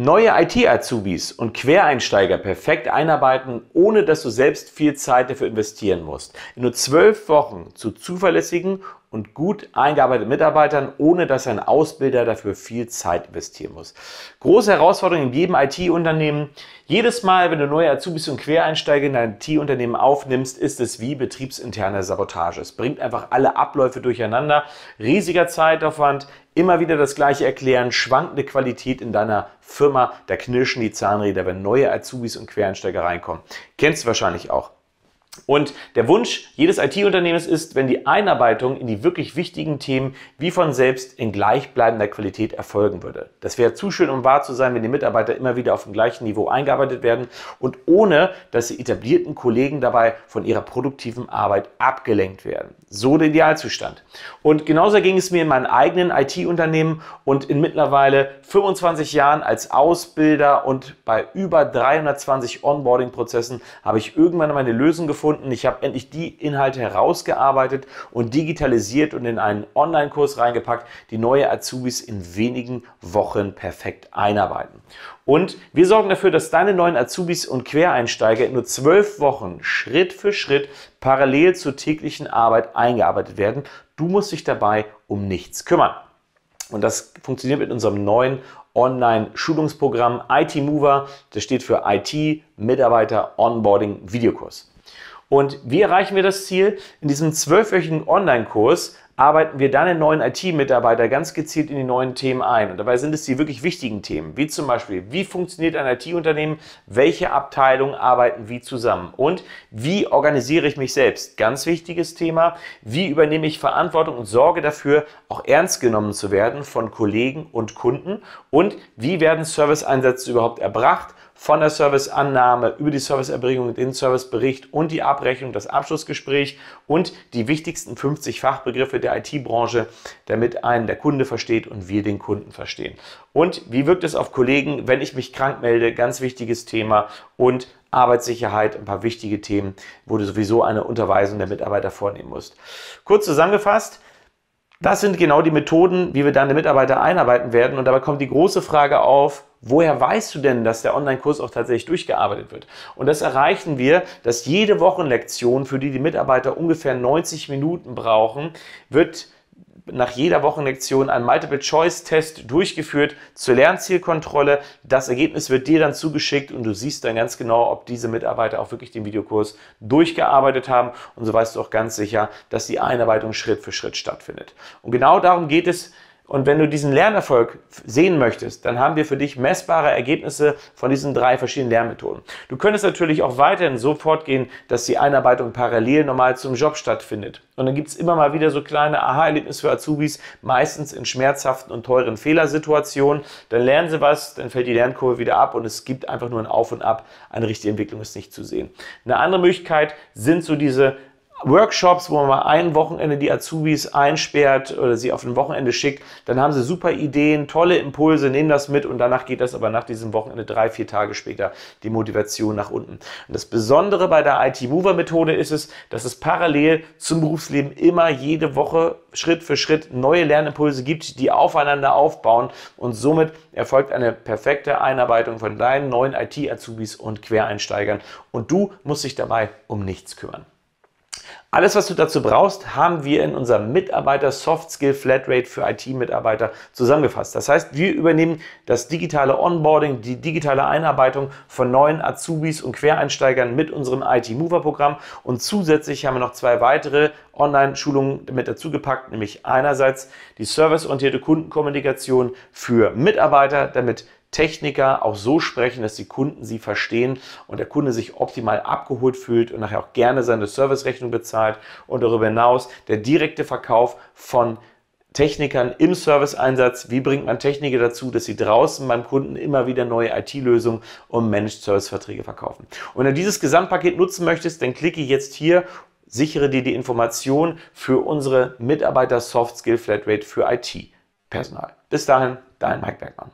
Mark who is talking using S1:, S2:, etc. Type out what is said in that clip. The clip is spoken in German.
S1: Neue IT-Azubis und Quereinsteiger perfekt einarbeiten, ohne dass du selbst viel Zeit dafür investieren musst. In nur zwölf Wochen zu zuverlässigen und gut eingearbeiteten Mitarbeitern, ohne dass ein Ausbilder dafür viel Zeit investieren muss. Große Herausforderung in jedem IT-Unternehmen. Jedes Mal, wenn du neue Azubis und Quereinsteiger in dein IT-Unternehmen aufnimmst, ist es wie betriebsinterne Sabotage. Es bringt einfach alle Abläufe durcheinander, riesiger Zeitaufwand, immer wieder das gleiche erklären, schwankende Qualität in deiner Firma, da knirschen die Zahnräder, wenn neue Azubis und Quereinsteiger reinkommen. Kennst du wahrscheinlich auch. Und der Wunsch jedes IT-Unternehmens ist, wenn die Einarbeitung in die wirklich wichtigen Themen wie von selbst in gleichbleibender Qualität erfolgen würde. Das wäre zu schön, um wahr zu sein, wenn die Mitarbeiter immer wieder auf dem gleichen Niveau eingearbeitet werden und ohne, dass die etablierten Kollegen dabei von ihrer produktiven Arbeit abgelenkt werden. So der Idealzustand. Und genauso ging es mir in meinem eigenen IT-Unternehmen und in mittlerweile 25 Jahren als Ausbilder und bei über 320 Onboarding-Prozessen habe ich irgendwann meine Lösung gefunden, gefunden. Ich habe endlich die Inhalte herausgearbeitet und digitalisiert und in einen Online-Kurs reingepackt, die neue Azubis in wenigen Wochen perfekt einarbeiten. Und wir sorgen dafür, dass deine neuen Azubis und Quereinsteiger in nur zwölf Wochen Schritt für Schritt parallel zur täglichen Arbeit eingearbeitet werden. Du musst dich dabei um nichts kümmern. Und das funktioniert mit unserem neuen Online-Schulungsprogramm IT Mover. Das steht für IT Mitarbeiter Onboarding Videokurs. Und wie erreichen wir das Ziel? In diesem zwölfwöchigen Online-Kurs arbeiten wir dann den neuen IT-Mitarbeiter ganz gezielt in die neuen Themen ein. Und dabei sind es die wirklich wichtigen Themen, wie zum Beispiel, wie funktioniert ein IT-Unternehmen, welche Abteilungen arbeiten wie zusammen und wie organisiere ich mich selbst. Ganz wichtiges Thema, wie übernehme ich Verantwortung und sorge dafür, auch ernst genommen zu werden von Kollegen und Kunden und wie werden Serviceeinsätze überhaupt erbracht von der Serviceannahme über die Serviceerbringung, den Servicebericht und die Abrechnung, das Abschlussgespräch und die wichtigsten 50 Fachbegriffe der IT-Branche, damit einen der Kunde versteht und wir den Kunden verstehen. Und wie wirkt es auf Kollegen, wenn ich mich krank melde? Ganz wichtiges Thema und Arbeitssicherheit, ein paar wichtige Themen, wo du sowieso eine Unterweisung der Mitarbeiter vornehmen musst. Kurz zusammengefasst, das sind genau die Methoden, wie wir deine Mitarbeiter einarbeiten werden. Und dabei kommt die große Frage auf, woher weißt du denn, dass der Online-Kurs auch tatsächlich durchgearbeitet wird? Und das erreichen wir, dass jede Wochenlektion, für die die Mitarbeiter ungefähr 90 Minuten brauchen, wird nach jeder Wochenlektion ein Multiple-Choice-Test durchgeführt zur Lernzielkontrolle. Das Ergebnis wird dir dann zugeschickt und du siehst dann ganz genau, ob diese Mitarbeiter auch wirklich den Videokurs durchgearbeitet haben. Und so weißt du auch ganz sicher, dass die Einarbeitung Schritt für Schritt stattfindet. Und genau darum geht es und wenn du diesen Lernerfolg sehen möchtest, dann haben wir für dich messbare Ergebnisse von diesen drei verschiedenen Lernmethoden. Du könntest natürlich auch weiterhin so fortgehen, dass die Einarbeitung parallel normal zum Job stattfindet. Und dann gibt's immer mal wieder so kleine Aha-Erlebnisse für Azubis, meistens in schmerzhaften und teuren Fehlersituationen. Dann lernen sie was, dann fällt die Lernkurve wieder ab und es gibt einfach nur ein Auf und Ab. Eine richtige Entwicklung ist nicht zu sehen. Eine andere Möglichkeit sind so diese Workshops, wo man mal ein Wochenende die Azubis einsperrt oder sie auf ein Wochenende schickt, dann haben sie super Ideen, tolle Impulse, nehmen das mit und danach geht das aber nach diesem Wochenende drei, vier Tage später die Motivation nach unten. Und das Besondere bei der IT-Mover-Methode ist es, dass es parallel zum Berufsleben immer jede Woche Schritt für Schritt neue Lernimpulse gibt, die aufeinander aufbauen und somit erfolgt eine perfekte Einarbeitung von deinen neuen IT-Azubis und Quereinsteigern und du musst dich dabei um nichts kümmern. Alles, was du dazu brauchst, haben wir in unserem Mitarbeiter Soft Skill Flatrate für IT-Mitarbeiter zusammengefasst. Das heißt, wir übernehmen das digitale Onboarding, die digitale Einarbeitung von neuen Azubis und Quereinsteigern mit unserem IT-Mover-Programm und zusätzlich haben wir noch zwei weitere Online-Schulungen mit dazu gepackt, nämlich einerseits die serviceorientierte Kundenkommunikation für Mitarbeiter, damit Techniker auch so sprechen, dass die Kunden sie verstehen und der Kunde sich optimal abgeholt fühlt und nachher auch gerne seine Servicerechnung bezahlt. Und darüber hinaus der direkte Verkauf von Technikern im Serviceeinsatz. Wie bringt man Techniker dazu, dass sie draußen beim Kunden immer wieder neue IT-Lösungen und Managed Service-Verträge verkaufen? Und wenn du dieses Gesamtpaket nutzen möchtest, dann klicke jetzt hier sichere dir die Information für unsere Mitarbeiter Soft Skill Flatrate für IT-Personal. Bis dahin, dein Mike Bergmann.